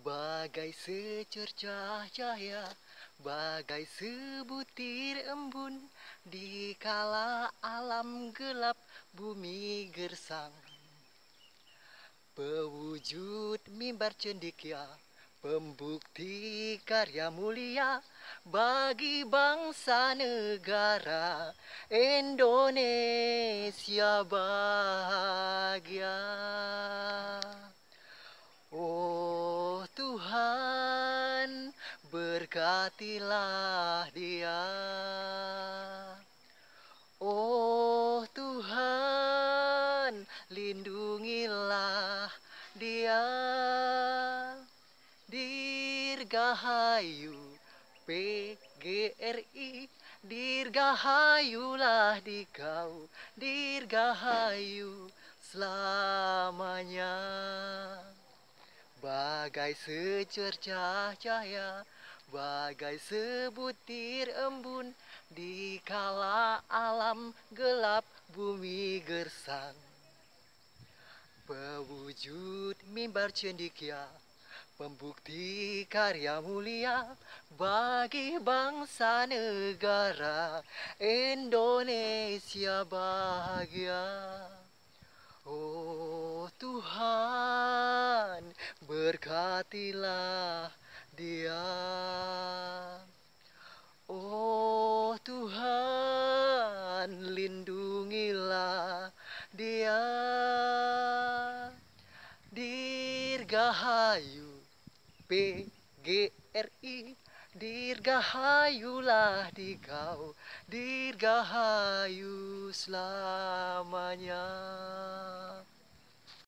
Bagai secercah cahaya Bagai sebutir embun Di kala alam gelap bumi gersang Pewujud mimbar cendikia Pembukti karya mulia bagi bangsa negara Indonesia bahagia. Tuhan, berkatilah dia. Oh Tuhan, lindungilah dia. Dirgahayu PGRI, dirgahayulah di kau, dirgahayu selamanya. Bagai secercah cahaya Bagai sebutir embun Di kala alam gelap bumi gersang Pewujud mimbar cendikia Pembukti karya mulia Bagi bangsa negara Indonesia bahagia Oh Tuhan berhentilah dia, Oh Tuhan, lindungilah dia. Dirgahayu PGRI Dirgahayulah di kau Dirgahayu selamanya